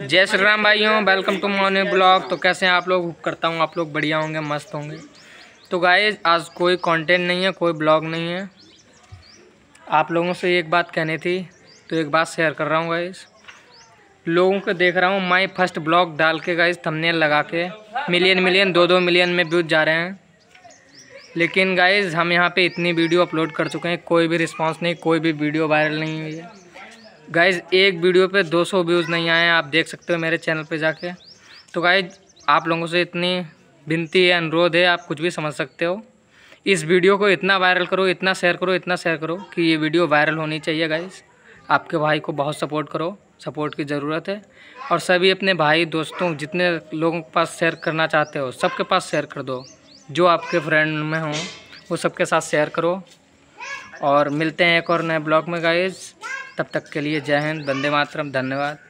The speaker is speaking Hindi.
जय श्री राम भाइयों वेलकम टू मॉर्निंग ब्लॉग तो कैसे हैं आप लोग करता हूँ आप लोग बढ़िया होंगे मस्त होंगे तो गाय आज कोई कंटेंट नहीं है कोई ब्लॉग नहीं है आप लोगों से एक बात कहनी थी तो एक बात शेयर कर रहा हूँ गाय लोगों को देख रहा हूँ माई फर्स्ट ब्लॉग डाल के गाइज़ थमने लगा के मिलियन मिलियन दो दो मिलियन में व्यूज जा रहे हैं लेकिन गाइज हम यहाँ पे इतनी वीडियो अपलोड कर चुके हैं कोई भी रिस्पांस नहीं कोई भी वीडियो वायरल नहीं हुई है गाइज एक वीडियो पे 200 व्यूज़ नहीं आए आप देख सकते हो मेरे चैनल पे जाके तो गाइज आप लोगों से इतनी विनती है अनुरोध है आप कुछ भी समझ सकते हो इस वीडियो को इतना वायरल करो इतना शेयर करो इतना शेयर करो कि ये वीडियो वायरल होनी चाहिए गाइज आपके भाई को बहुत सपोर्ट करो सपोर्ट की ज़रूरत है और सभी अपने भाई दोस्तों जितने लोगों के पास शेयर करना चाहते हो सबके पास शेयर कर दो जो आपके फ्रेंड में हों वो सबके साथ शेयर करो और मिलते हैं एक और नए ब्लॉग में गाइज़ तब तक के लिए जय हिंद बंदे मातरम धन्यवाद